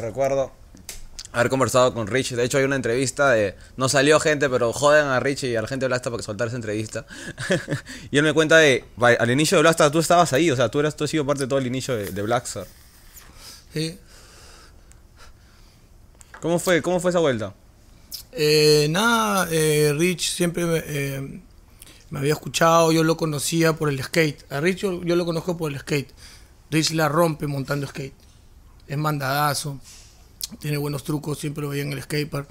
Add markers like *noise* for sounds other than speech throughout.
recuerdo haber conversado con Rich. De hecho, hay una entrevista de. No salió gente, pero joden a Rich y a la gente de Blasta para soltar esa entrevista. *laughs* y él me cuenta de. Al inicio de Blasta tú estabas ahí, o sea, tú, eras, tú has sido parte de todo el inicio de, Blackstar. Sí. ¿Cómo fue, ¿Cómo fue esa vuelta? Eh, nada, eh, Rich siempre eh, me, había escuchado, yo lo conocía por el skate. A Rich yo, yo lo conozco por el skate. Rich la rompe montando skate es mandadazo, tiene buenos trucos, siempre lo veía en el skater.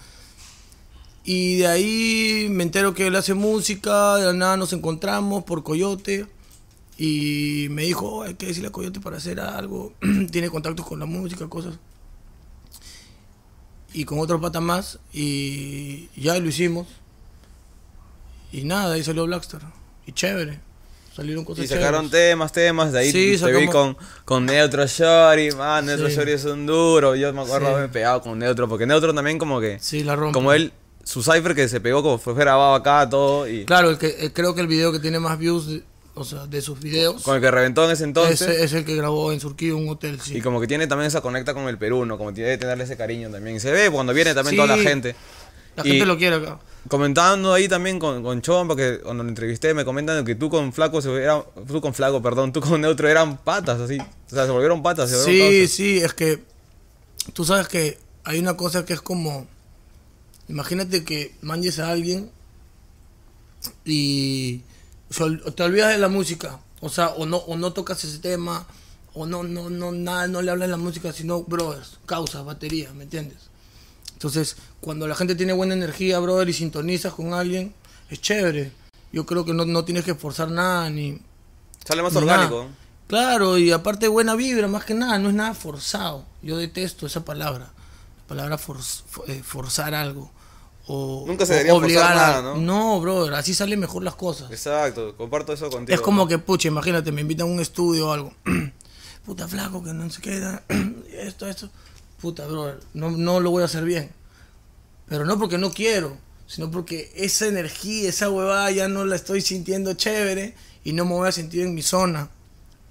Y de ahí me entero que él hace música, de nada nos encontramos por Coyote y me dijo, oh, hay que decirle a Coyote para hacer algo, *clears throat* tiene contactos con la música, cosas. Y con otro pata más y ya lo hicimos. Y nada, ahí salió Blackstar. Y chévere. Y sacaron temas, temas. De ahí te con, con Neutro Shorty, man. Neutro sí. es un duro. Yo me acuerdo haber pegado con Neutro, porque Neutro también, como que. Como él, su cipher que se pegó, como fue grabado acá, todo. Y... Claro, el que, eh, creo que el video que tiene más views o sea, de sus videos. Con el que reventó en ese entonces. es el que grabó en Surquí, un hotel, sí. Y como que tiene también esa conecta con el Perú, ¿no? Como tiene que tenerle ese cariño también. Y se ve cuando viene también toda la gente. La gente lo quiere acá. Comentando ahí también con, con porque cuando lo entrevisté, me comentan que tú con Flaco, se era, tú con Flaco, perdón, tú con Neutro eran patas, así. O sea, se volvieron patas. Se sí, sí, es que tú sabes que hay una cosa que es como, imagínate que mandes a alguien y te olvidas de la música, o sea, o no, o no tocas ese tema, o no, no, no, nada, no le hablas de la música, sino, bro, causa, batería, ¿me entiendes? Entonces, cuando la gente tiene buena energía, brother, y sintonizas con alguien, es chévere. Yo creo que no, no tienes que esforzar nada ni. Sale más orgánico. Claro, y aparte buena vibra, más que nada, no es nada forzado. Yo detesto esa palabra. La palabra eh, forzar algo. O, Nunca se debería obligar nada, ¿no? No, brother, así salen mejor las cosas. Exacto, comparto eso contigo. Es como que, pucha, imagínate, me invitan a un estudio o algo. *clears throat* Puta flaco, que no se queda. *clears throat* esto, esto puta, bro, no, no lo voy a hacer bien. Pero no porque no quiero, sino porque esa energía, esa huevada ya no la estoy sintiendo chévere y no me voy a sentir en mi zona.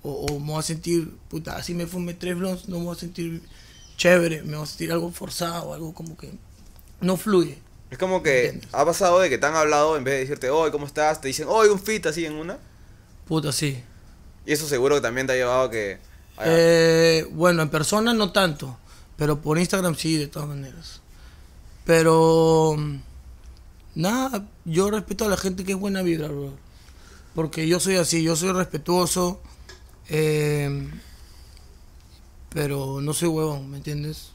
O, me voy a sentir, puta, así me fumé tres blondes, no me voy a sentir chévere, me voy a sentir algo forzado, algo como que no fluye. Es como que ha pasado de que te han hablado, en vez de decirte, hoy, ¿cómo estás? Te dicen, hoy, un fit así en una. Puta, sí. Y eso seguro que también te ha llevado a que... Eh, bueno, en persona no tanto. Pero por Instagram sí, de todas maneras. Pero. Nada, yo respeto a la gente que es buena vibra, bro. Porque yo soy así, yo soy respetuoso. Eh, pero no soy huevón, ¿me entiendes?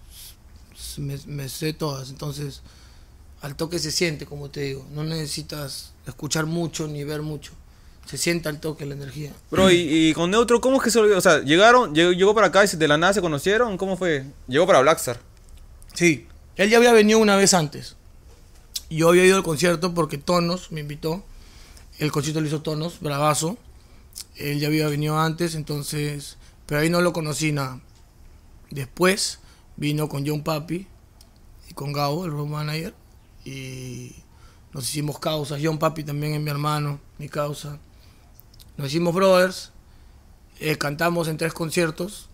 me, sé todas, entonces al toque se siente, como te digo. No necesitas escuchar mucho ni ver mucho se sienta el toque, la energía. Bro, y, con Neutro, ¿cómo es que se O sea, llegaron, llegó, para acá y de la nada se conocieron, ¿cómo fue? Llegó para Blackstar. Sí, él ya había venido una vez antes. Yo había ido al concierto porque Tonos me invitó. El concierto lo hizo Tonos, bravazo. Él ya había venido antes, entonces. Pero ahí no lo conocí nada. Después vino con John Papi y con Gao el road manager. Y nos hicimos causas. John Papi también es mi hermano, mi causa nos hicimos brothers, eh, cantamos en tres conciertos,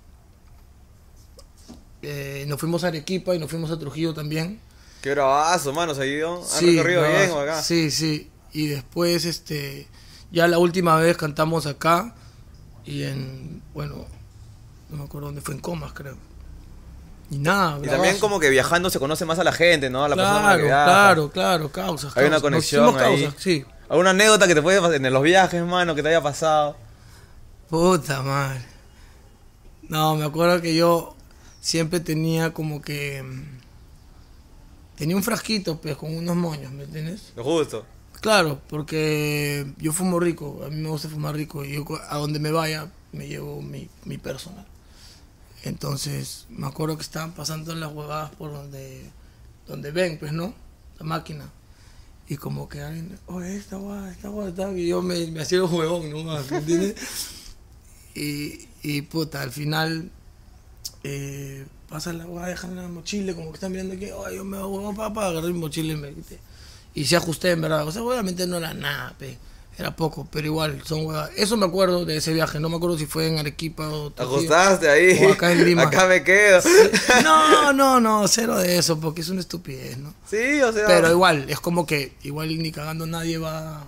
eh, nos fuimos a Arequipa y nos fuimos a Trujillo también. Qué bravazo, mano, ahí sí, recorrido bien acá. Sí, sí. Y después, este, ya la última vez cantamos acá y en, bueno, no me acuerdo dónde fue, en Comas, creo. Y nada, Y también como que viajando se conoce más a la gente, ¿no? A la claro, Claro, claro, causas. Hay una conexión ahí. sí. ¿Alguna anécdota que te puede pasar en los viajes, mano, que te haya pasado? Puta madre. No, me acuerdo que yo siempre tenía como que. Mm, tenía un frasquito, pues, con unos moños, ¿me entiendes? Lo justo. Claro, porque yo fumo rico, a mí me gusta fumar rico, y yo a donde me vaya me llevo mi, mi personal. Entonces, me acuerdo que estaban pasando las huevadas por donde, donde ven, pues, ¿no? La máquina y como que alguien, oye, oh, esta guay, esta guay esta y yo me, me hacía el huevón, ¿no? ¿Entiendes? y, y puta, al final eh, pasa la guay, dejan la mochila, como que están mirando que, oye, yo me hago huevón, papá, agarré mi mochila y me quité. Y se ajusté en verdad, o sea, obviamente no era nada, pe era poco, pero igual, son Eso me acuerdo de ese viaje, no me acuerdo si fue en Arequipa o... ahí, acá en Lima. acá me quedo. No, no, no, cero de eso, porque es una estupidez, ¿no? Sí, o sea... Pero igual, es como que igual ni cagando nadie va...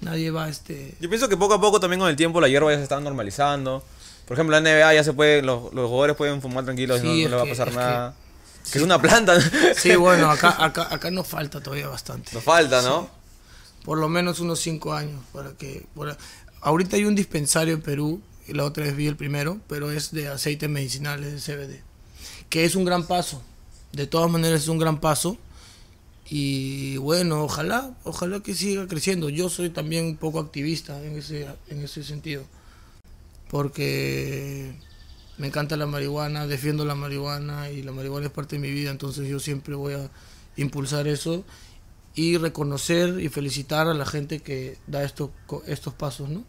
Nadie va este... Yo pienso que poco a poco también con el tiempo la hierba ya se está normalizando. Por ejemplo, la NBA ya se puede, los, jugadores pueden fumar tranquilos, y no, le va a pasar nada. Que, es una planta. Sí, bueno, acá, acá, acá nos falta todavía bastante. Nos falta, ¿no? por lo menos unos cinco años. Para que, Ahorita hay un dispensario en Perú, y la otra vez vi el primero, pero es de aceites medicinales de CBD, que es un gran paso. De todas maneras es un gran paso. Y bueno, ojalá, ojalá que siga creciendo. Yo soy también un poco activista en ese, en ese sentido. Porque me encanta la marihuana, defiendo la marihuana y la marihuana es parte de mi vida, entonces yo siempre voy a impulsar eso y reconocer y felicitar a la gente que da esto, estos pasos, ¿no?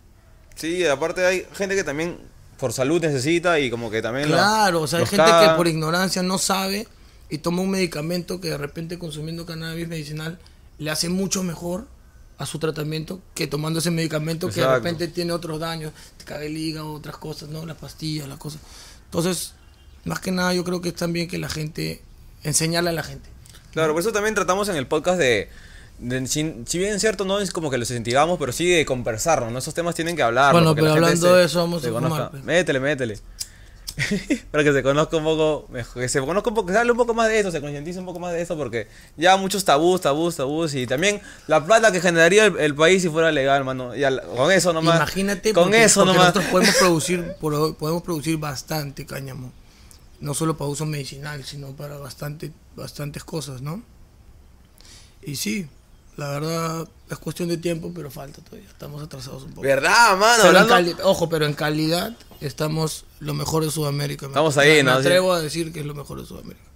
Sí, aparte hay gente que también por salud necesita y como que también... Claro, o sea, hay gente que por ignorancia no sabe y toma un medicamento que de repente consumiendo cannabis medicinal le hace mucho mejor a su tratamiento que tomando ese medicamento que de repente tiene otros daños, te cae el hígado, otras cosas, ¿no? Las pastillas, las cosas. Entonces, más que nada yo creo que es también que la gente, enseñarle a la gente. Claro, por eso también tratamos en el podcast de, si, bien es cierto, no es como que los incentivamos, pero sí de conversarnos, ¿no? Esos temas tienen que hablar. Bueno, pero hablando de eso, vamos a fumar. Pues. Métele, métele. *laughs* para que se conozca un poco mejor, que se conozca un poco, que se hable un poco más de eso, se concientice un poco más de eso, porque ya muchos tabús, tabús, tabús, y también la plata que generaría el, país si fuera legal, mano. con eso nomás. Imagínate, con eso nomás. Nosotros podemos *laughs* producir, podemos producir bastante cáñamo no solo para uso medicinal, sino para bastante, bastantes cosas, ¿no? Y sí, la verdad es cuestión de tiempo, pero falta todavía. Estamos atrasados un poco. ¿Verdad, mano? Ojo, pero en calidad estamos lo mejor de Sudamérica. Estamos ahí, ¿no? Me atrevo a decir que es lo mejor de Sudamérica.